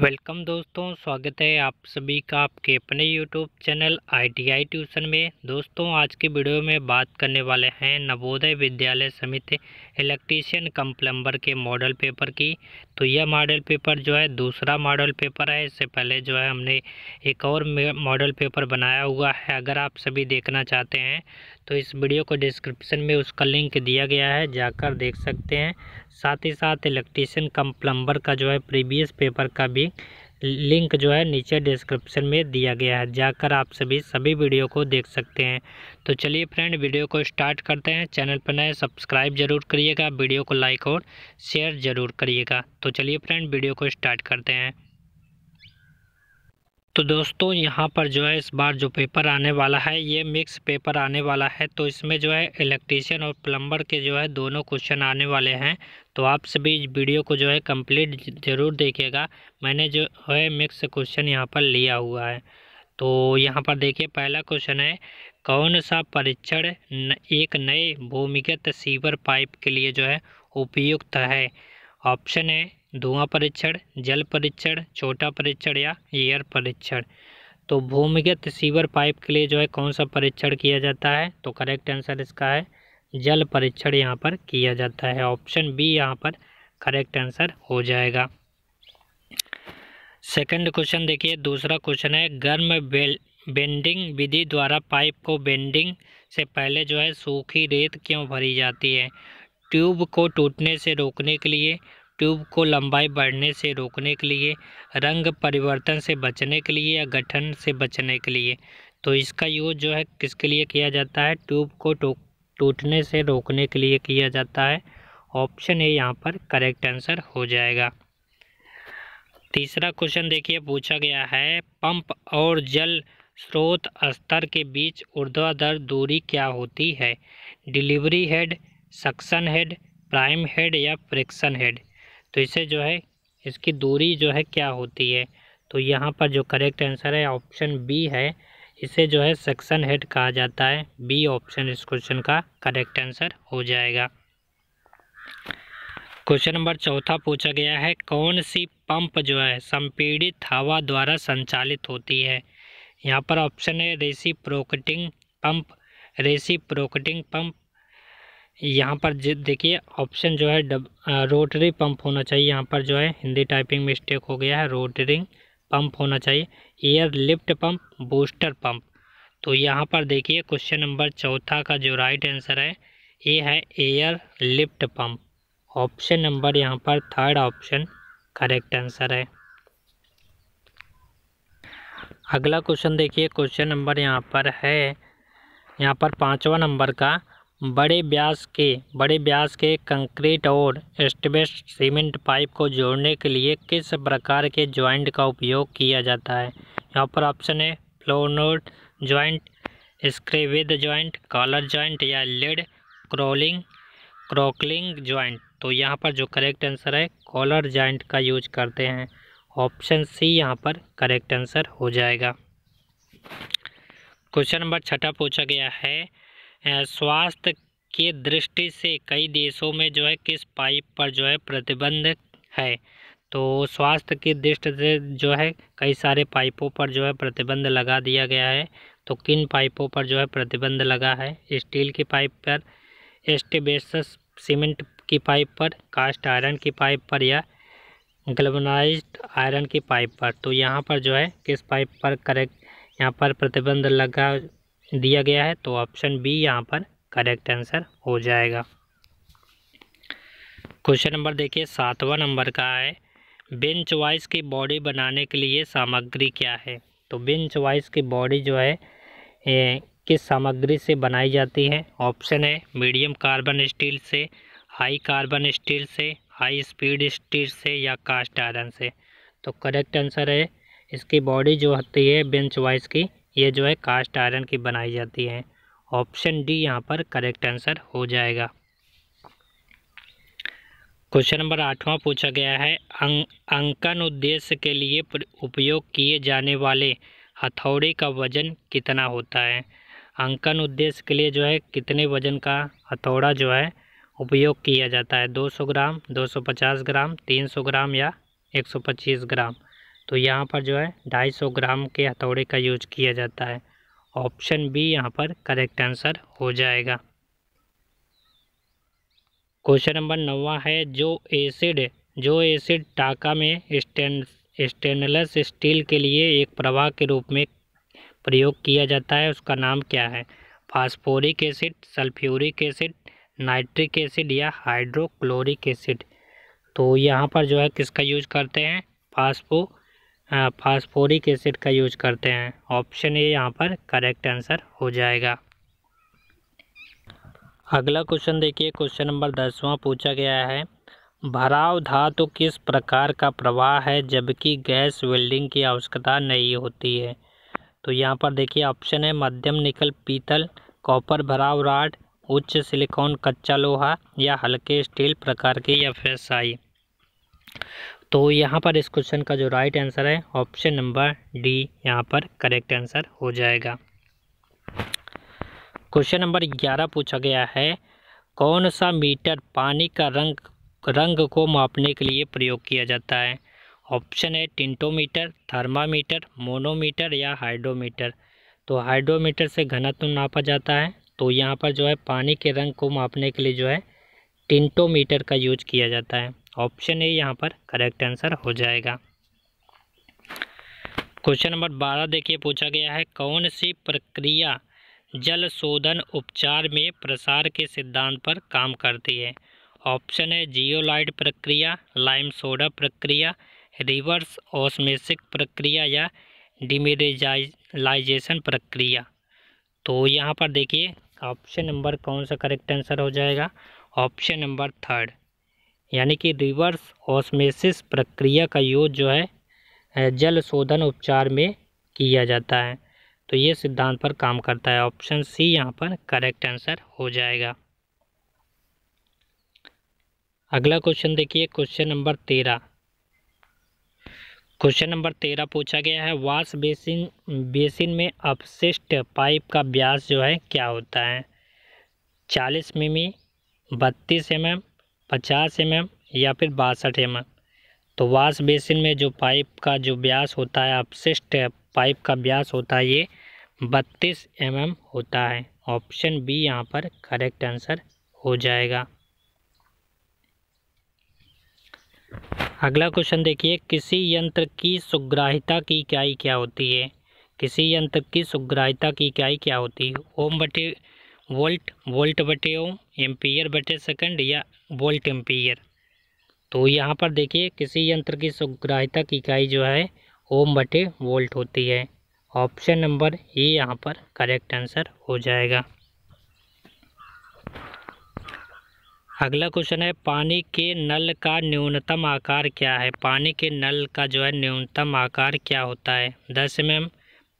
welcome दोस्तों स्वागत है आप सभी का आपके अपने यूट्यूब चैनल आईटीआई ट्यूशन में दोस्तों आज के वीडियो में बात करने वाले हैं Navodaya Vidyalaya Samiti electrician cum plumber के मॉडल पेपर की तो यह मॉडल पेपर जो है दूसरा मॉडल पेपर है इससे पहले जो है हमने एक और मॉडल पेपर बनाया हुआ है अगर आप सभी देखना चाहते हैं तो इस वीडियो को डिस्क्रिप्सन में उसका लिंक दिया गया है जाकर देख सकते हैं साथ ही साथ इलेक्ट्रीशियन कम प्लम्बर का जो है प्रीवियस पेपर का भी लिंक जो है नीचे डिस्क्रिप्शन में दिया गया है जाकर आप सभी सभी वीडियो को देख सकते हैं तो चलिए फ्रेंड वीडियो को स्टार्ट करते हैं चैनल पर नए सब्सक्राइब जरूर करिएगा वीडियो को लाइक और शेयर जरूर करिएगा तो चलिए फ्रेंड वीडियो को स्टार्ट करते हैं तो दोस्तों यहाँ पर जो है इस बार जो पेपर आने वाला है ये मिक्स पेपर आने वाला है तो इसमें जो है इलेक्ट्रीशियन और प्लम्बर के जो है दोनों क्वेश्चन आने वाले हैं तो आप सभी इस वीडियो को जो है कंप्लीट ज़रूर देखिएगा मैंने जो है मिक्स क्वेश्चन यहाँ पर लिया हुआ है तो यहाँ पर देखिए पहला क्वेश्चन है कौन सा परीक्षण एक नए भूमिगत सीवर पाइप के लिए जो है उपयुक्त है ऑप्शन है धुआं परीक्षण जल परीक्षण छोटा परीक्षण या एयर परीक्षण तो भूमिगत सीवर पाइप के लिए जो है कौन सा परीक्षण किया जाता है तो करेक्ट आंसर इसका है जल परीक्षण यहाँ पर किया जाता है ऑप्शन बी यहाँ पर करेक्ट आंसर हो जाएगा सेकंड क्वेश्चन देखिए दूसरा क्वेश्चन है गर्म बेल बेंडिंग विधि द्वारा पाइप को बेंडिंग से पहले जो है सूखी रेत क्यों भरी जाती है ट्यूब को टूटने से रोकने के लिए ट्यूब को लंबाई बढ़ने से रोकने के लिए रंग परिवर्तन से बचने के लिए या गठन से बचने के लिए तो इसका यूज जो है किसके लिए किया जाता है ट्यूब को टूटने से रोकने के लिए किया जाता है ऑप्शन ए यहाँ पर करेक्ट आंसर हो जाएगा तीसरा क्वेश्चन देखिए पूछा गया है पंप और जल स्रोत स्तर के बीच ऊर्ध्वाधर दूरी क्या होती है delivery head suction head prime head या फ्रिक्शन हेड तो इसे जो है इसकी दूरी जो है क्या होती है तो यहाँ पर जो करेक्ट आंसर है ऑप्शन बी है इसे जो है सेक्शन हेड कहा जाता है बी ऑप्शन इस क्वेश्चन का करेक्ट आंसर हो जाएगा क्वेश्चन नंबर चौथा पूछा गया है कौन सी पंप जो है संपीड़ित हवा द्वारा संचालित होती है यहाँ पर ऑप्शन है रेसी प्रोकटिंग पंप रेसी प्रोकटिंग पंप यहाँ पर देखिए ऑप्शन जो है डब रोटरी पंप होना चाहिए यहाँ पर जो है हिंदी टाइपिंग मिस्टेक हो गया है रोटरिंग पंप होना चाहिए air lift pump booster pump तो यहाँ पर देखिए क्वेश्चन नंबर चौथा का जो राइट आंसर है ये है air lift pump option number यहाँ पर थर्ड ऑप्शन करेक्ट आंसर है अगला क्वेश्चन देखिए क्वेश्चन नंबर यहाँ पर है यहाँ पर पाँचवा नंबर का बड़े ब्यास के बड़े ब्यास के कंक्रीट और एस्टबेस्ट सीमेंट पाइप को जोड़ने के लिए किस प्रकार के ज्वाइंट का उपयोग किया जाता है यहाँ पर ऑप्शन है flanged joint screwed joint collar joint या लिड क्रोलिंग क्रोकलिंग ज्वाइंट तो यहाँ पर जो करेक्ट आंसर है कॉलर जॉइंट का यूज करते हैं ऑप्शन सी यहाँ पर करेक्ट आंसर हो जाएगा क्वेश्चन नंबर छठा पूछा गया है स्वास्थ्य के दृष्टि से कई देशों में जो है किस पाइप पर जो है प्रतिबंध है तो स्वास्थ्य की दृष्टि से जो है कई सारे पाइपों पर जो है प्रतिबंध लगा दिया गया है तो किन पाइपों पर जो है प्रतिबंध लगा है स्टील की पाइप पर एस्टिबेस सीमेंट की पाइप पर कास्ट आयरन की पाइप पर या ग्लोबनाइज आयरन की पाइप पर तो यहाँ पर जो है किस पाइप पर करेक्ट यहाँ पर प्रतिबंध लगा दिया गया है तो ऑप्शन बी यहाँ पर करेक्ट आंसर हो जाएगा क्वेश्चन नंबर देखिए सातवां नंबर का है बेंच वाइस की बॉडी बनाने के लिए सामग्री क्या है तो बेंच वाइस की बॉडी जो है ए, किस सामग्री से बनाई जाती है ऑप्शन है मीडियम कार्बन स्टील से हाई कार्बन स्टील से हाई स्पीड स्टील से या कास्ट आयरन से तो करेक्ट आंसर है इसकी बॉडी जो होती है बेंच वाइस की ये जो है कास्ट आयरन की बनाई जाती है ऑप्शन डी यहाँ पर करेक्ट आंसर हो जाएगा क्वेश्चन नंबर आठवां पूछा गया है अंक, अंकन उद्देश्य के लिए उपयोग किए जाने वाले हथौड़े का वजन कितना होता है अंकन उद्देश्य के लिए जो है कितने वजन का हथौड़ा जो है उपयोग किया जाता है 200 ग्राम 250 ग्राम 300 ग्राम या 125 ग्राम तो यहाँ पर जो है ढाई सौ ग्राम के हथौड़े का यूज किया जाता है ऑप्शन बी यहाँ पर करेक्ट आंसर हो जाएगा क्वेश्चन नंबर नवा है जो एसिड जो एसिड टाका में स्टेन स्टेनलेस स्टील के लिए एक प्रवाह के रूप में प्रयोग किया जाता है उसका नाम क्या है phosphoric acid sulphuric acid nitric acid या हाइड्रोक्लोरिक एसिड तो यहाँ पर जो है किसका यूज करते हैं फास्फो फास्फोरिक एसिड का यूज करते हैं ऑप्शन ए यहाँ पर करेक्ट आंसर हो जाएगा अगला क्वेश्चन देखिए क्वेश्चन नंबर दसवां पूछा गया है भराव धातु किस प्रकार का प्रवाह है जबकि गैस वेल्डिंग की आवश्यकता नहीं होती है तो यहाँ पर देखिए ऑप्शन है मध्यम निकल पीतल कॉपर भराव राड उच्च सिलिकॉन कच्चा लोहा या हल्के स्टील प्रकार की एफ एस आई तो यहाँ पर इस क्वेश्चन का जो राइट आंसर है ऑप्शन नंबर डी यहाँ पर करेक्ट आंसर हो जाएगा क्वेश्चन नंबर ग्यारह पूछा गया है कौन सा मीटर पानी का रंग रंग को मापने के लिए प्रयोग किया जाता है ऑप्शन है टिंटोमीटर थर्मामीटर मोनोमीटर या हाइड्रोमीटर तो हाइड्रोमीटर से घनत्व नापा जाता है तो यहाँ पर जो है पानी के रंग को मापने के लिए जो है टिंटोमीटर का यूज किया जाता है ऑप्शन ए यहाँ पर करेक्ट आंसर हो जाएगा क्वेश्चन नंबर बारह देखिए पूछा गया है कौन सी प्रक्रिया जल शोधन उपचार में प्रसार के सिद्धांत पर काम करती है ऑप्शन है जियोलाइट प्रक्रिया लाइम सोडा प्रक्रिया रिवर्स ऑस्मेसिक प्रक्रिया या डिमेरेजाइलाइजेशन प्रक्रिया तो यहाँ पर देखिए ऑप्शन नंबर कौन सा करेक्ट आंसर हो जाएगा ऑप्शन नंबर थर्ड यानी कि रिवर्स ऑस्मेसिस प्रक्रिया का यूज जो है जल शोधन उपचार में किया जाता है तो ये सिद्धांत पर काम करता है ऑप्शन सी यहाँ पर करेक्ट आंसर हो जाएगा अगला क्वेश्चन देखिए क्वेश्चन नंबर तेरह क्वेश्चन नंबर तेरह पूछा गया है वाश बेसिन बेसिन में अपशिष्ट पाइप का ब्यास जो है क्या होता है चालीस मिमी बत्तीस एम एम पचास एम एम या फिर बासठ एम एम तो वाश बेसिन में जो पाइप का जो ब्यास होता है अपशिष्ट पाइप का ब्यास होता है ये बत्तीस एम एम होता है ऑप्शन बी यहाँ पर करेक्ट आंसर हो जाएगा अगला क्वेश्चन देखिए किसी यंत्र की सुग्राहिता की इकाई क्या होती है किसी यंत्र की सुग्राहिता की इकाई क्या होती है ओम बटी वोल्ट वोल्ट बटे ओम एम्पियर बटे सेकंड या वोल्ट एम्पियर तो यहाँ पर देखिए किसी यंत्र की सुग्राहिता की इकाई जो है ओम बटे वोल्ट होती है ऑप्शन नंबर ए यहाँ पर करेक्ट आंसर हो जाएगा अगला क्वेश्चन है पानी के नल का न्यूनतम आकार क्या है पानी के नल का जो है न्यूनतम आकार क्या होता है दस एम एम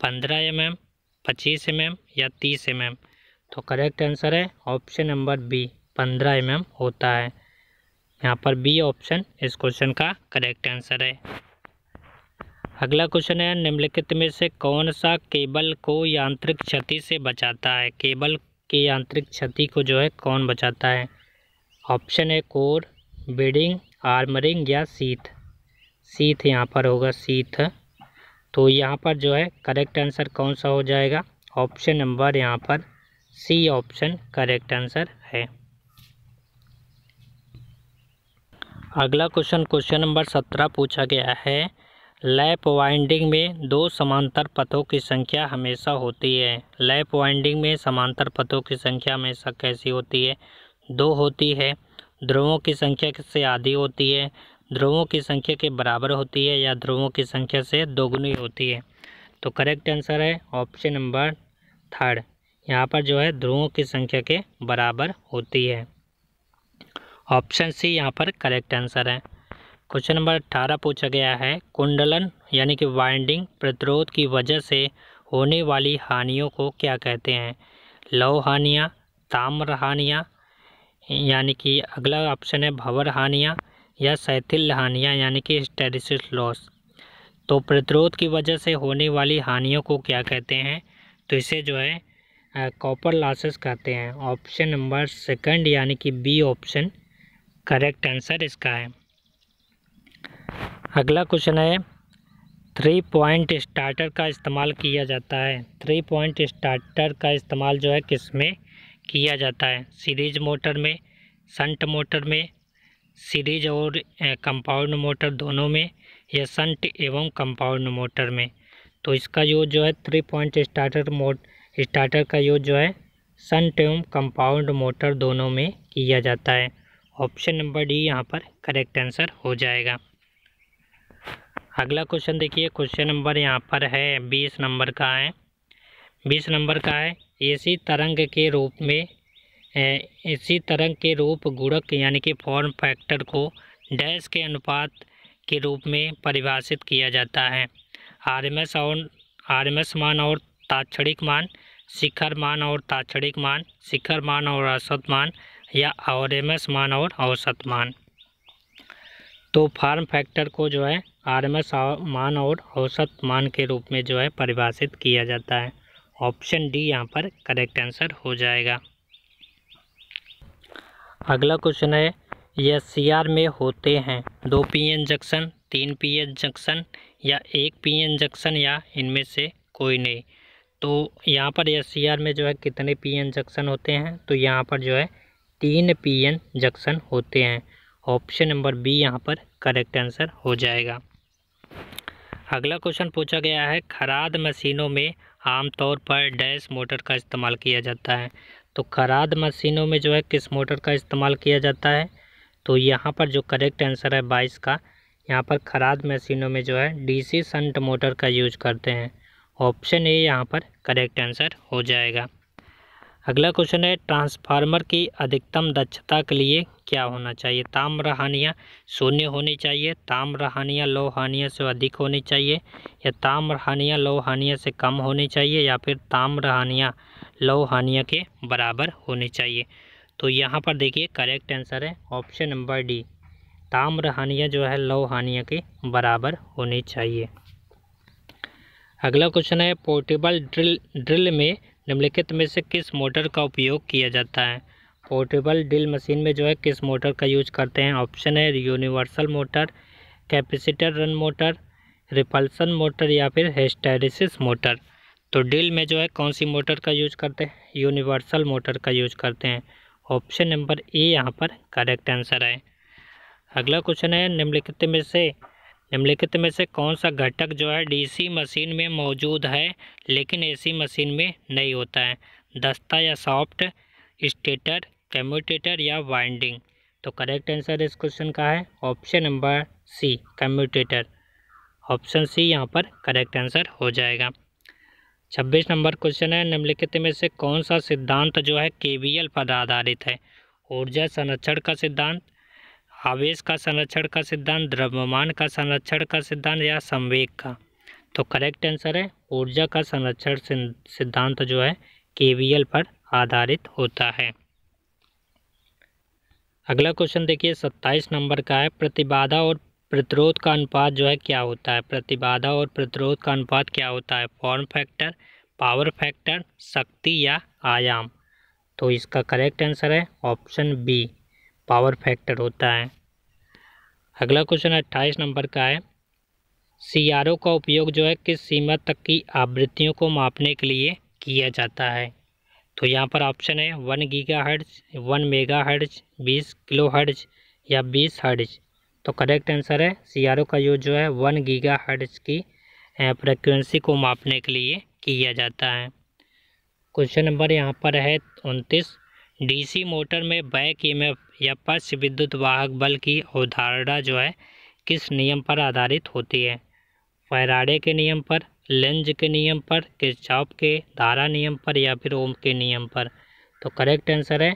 पंद्रह एम एम पच्चीस एम एम या तीस एम एम तो करेक्ट आंसर है ऑप्शन नंबर बी पंद्रह एम होता है यहाँ पर बी ऑप्शन इस क्वेश्चन का करेक्ट आंसर है अगला क्वेश्चन है निम्नलिखित में से कौन सा केबल को यांत्रिक क्षति से बचाता है केबल के यांत्रिक क्षति को जो है कौन बचाता है ऑप्शन है कोर बिडिंग आर्मरिंग या सीथ सीथ यहाँ पर होगा सीथ तो यहाँ पर जो है करेक्ट आंसर कौन सा हो जाएगा ऑप्शन नंबर यहाँ पर सी ऑप्शन करेक्ट आंसर है अगला क्वेश्चन क्वेश्चन नंबर सत्रह पूछा गया है लैप वाइंडिंग में दो समांतर पथों की संख्या हमेशा होती है लैप वाइंडिंग में समांतर पथों की संख्या हमेशा कैसी होती है दो होती है ध्रुवों की संख्या से आधी होती है ध्रुवों की संख्या के बराबर होती है या ध्रुवों की संख्या से दोगुनी होती है तो करेक्ट आंसर है ऑप्शन नंबर थर्ड यहाँ पर जो है ध्रुवों की संख्या के बराबर होती है ऑप्शन सी यहाँ पर करेक्ट आंसर है क्वेश्चन नंबर अट्ठारह पूछा गया है कुंडलन यानी कि वाइंडिंग प्रतिरोध की वजह से होने वाली हानियों को क्या कहते हैं लव हानियाँ ताम्र हानियाँ यानी कि अगला ऑप्शन है भवर हानियाँ या शैथिल हानियाँ यानी कि स्टेरिस लॉस तो प्रतिरोध की वजह से होने वाली हानियों को क्या कहते हैं तो इसे जो है कॉपर लॉसेस कहते हैं ऑप्शन नंबर सेकंड यानी कि बी ऑप्शन करेक्ट आंसर इसका है अगला क्वेश्चन है थ्री पॉइंट स्टार्टर का इस्तेमाल किया जाता है थ्री पॉइंट स्टार्टर का इस्तेमाल जो है किस में किया जाता है सीरीज मोटर में संट मोटर में सीरीज और कंपाउंड मोटर दोनों में या संट एवं कंपाउंड मोटर में तो इसका जो जो है थ्री पॉइंट स्टार्टर मोट स्टार्टर का यूज जो है सन ट्यूम कंपाउंड मोटर दोनों में किया जाता है ऑप्शन नंबर डी यहाँ पर करेक्ट आंसर हो जाएगा अगला क्वेश्चन देखिए क्वेश्चन नंबर यहाँ पर है बीस नंबर का है बीस नंबर का है एसी तरंग के रूप में एसी तरंग के रूप गुड़क यानी कि फॉर्म फैक्टर को डैश के अनुपात के रूप में परिभाषित किया जाता है एस और एस मान और ताक्षणिक मान शिखर मान और ताक्षणिक मान शिखर मान और औसत मान या एस मान और औसत मान तो फार्म फैक्टर को जो है एस मान और औसत मान के रूप में जो है परिभाषित किया जाता है ऑप्शन डी यहाँ पर करेक्ट आंसर हो जाएगा अगला क्वेश्चन है यह सी आर में होते हैं दो पीएन जंक्शन तीन पीएन जंक्शन या एक पीएन जंक्शन या इनमें से कोई नहीं तो यहाँ पर एस में जो है कितने एन जंक्शन होते हैं तो यहाँ पर जो है तीन एन जंक्शन होते हैं ऑप्शन नंबर बी यहाँ पर करेक्ट आंसर हो जाएगा अगला क्वेश्चन पूछा गया है खराद मशीनों में आमतौर पर डैश मोटर का इस्तेमाल किया जाता है तो खराद मशीनों में जो है किस मोटर का इस्तेमाल किया जाता है तो यहाँ पर जो करेक्ट आंसर है बाईस का यहाँ पर खराद मशीनों में जो है डीसी सी मोटर का यूज करते हैं ऑप्शन ए यहाँ पर करेक्ट आंसर हो जाएगा अगला क्वेश्चन है ट्रांसफार्मर की अधिकतम दक्षता के लिए क्या होना चाहिए ताम्र हानियाँ शून्य होनी चाहिए ताम्र हानियाँ लो हानियाँ से अधिक होनी चाहिए या ताम्र हानियाँ लो हानियाँ से कम होनी चाहिए या फिर ताम्र हानियाँ लो हानियाँ के बराबर होनी चाहिए तो यहाँ पर देखिए करेक्ट आंसर है ऑप्शन नंबर डी ताम्र हानियाँ जो है लो हानियाँ के बराबर होनी चाहिए अगला क्वेश्चन है पोर्टेबल ड्रिल ड्रिल में निम्नलिखित में से किस मोटर का उपयोग किया जाता है पोर्टेबल ड्रिल मशीन में जो है किस मोटर का यूज करते हैं ऑप्शन है universal motor capacitor run motor repulsion motor या फिर हेस्टेरिसिस मोटर तो ड्रिल में जो है कौन सी मोटर का यूज करते हैं यूनिवर्सल मोटर का यूज करते हैं ऑप्शन नंबर ए यहाँ पर करेक्ट आंसर है अगला क्वेश्चन है निम्नलिखित में से निम्नलिखित में से कौन सा घटक जो है डीसी मशीन में मौजूद है लेकिन एसी मशीन में नहीं होता है दस्ता या सॉफ्ट स्टेटर कम्यूटेटर या वाइंडिंग तो करेक्ट आंसर इस क्वेश्चन का है option number C commutator option C यहाँ पर करेक्ट आंसर हो जाएगा छब्बीस नंबर क्वेश्चन है निम्नलिखित में से कौन सा सिद्धांत जो है केवीएल पर आधारित है ऊर्जा संरक्षण का सिद्धांत आवेश का संरक्षण का सिद्धांत द्रव्यमान का संरक्षण का सिद्धांत या संवेग का तो करेक्ट आंसर है ऊर्जा का संरक्षण सिद्धांत जो है केवीएल पर आधारित होता है अगला क्वेश्चन देखिए सत्ताईस नंबर का है प्रतिबाधा और प्रतिरोध का अनुपात जो है क्या होता है प्रतिबाधा और प्रतिरोध का अनुपात क्या होता है फॉर्म फैक्टर पावर फैक्टर शक्ति या आयाम तो इसका करेक्ट आंसर है ऑप्शन बी पावर फैक्टर होता है अगला क्वेश्चन अट्ठाईस नंबर का है सीआरओ का उपयोग जो है किस सीमा तक की आवृत्तियों को मापने के लिए किया जाता है तो यहाँ पर ऑप्शन है one gigahertz one megahertz बीस किलो हर्ज या बीस हर्ज तो करेक्ट आंसर है सी का यूज जो है वन गीगा हर्ज की फ्रिक्वेंसी को मापने के लिए किया जाता है क्वेश्चन नंबर यहाँ पर है उनतीस डीसी मोटर में बैक ईएमएफ या पश्च विद्युत वाहक बल की अवधारणा जो है किस नियम पर आधारित होती है फैराडे के नियम पर लेंज के नियम पर किरचॉप के धारा नियम पर या फिर ओम के नियम पर तो करेक्ट आंसर है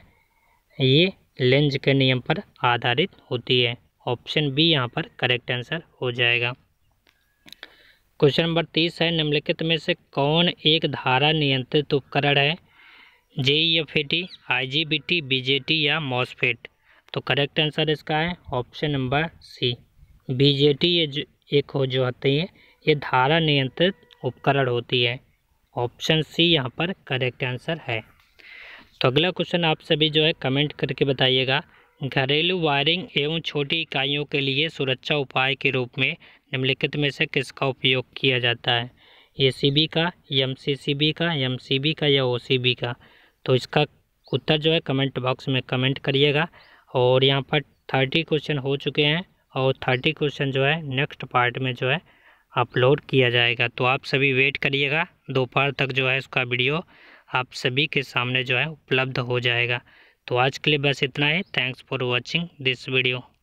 ये लेंज के नियम पर आधारित होती है ऑप्शन बी यहाँ पर करेक्ट आंसर हो जाएगा क्वेश्चन नंबर तीस है निम्नलिखित में से कौन एक धारा नियंत्रित उपकरण है J E F A T I G B T B J T या मॉसफेट तो करेक्ट आंसर इसका है ऑप्शन नंबर सी बीजेटी ये जो एक हो जो होती है ये धारा नियंत्रित उपकरण होती है ऑप्शन सी यहाँ पर करेक्ट आंसर है तो अगला क्वेश्चन आप सभी जो है कमेंट करके बताइएगा घरेलू वायरिंग एवं छोटी इकाइयों के लिए सुरक्षा उपाय के रूप में निम्नलिखित में से किसका उपयोग किया जाता है ए सी बी का एम सी सी बी का एम सी बी का या ओ सी बी का तो इसका उत्तर जो है कमेंट बॉक्स में कमेंट करिएगा और यहाँ पर थर्टी क्वेश्चन हो चुके हैं और थर्टी क्वेश्चन जो है नेक्स्ट पार्ट में जो है अपलोड किया जाएगा तो आप सभी वेट करिएगा दोपहर तक जो है उसका वीडियो आप सभी के सामने जो है उपलब्ध हो जाएगा तो आज के लिए बस इतना ही thanks for watching this video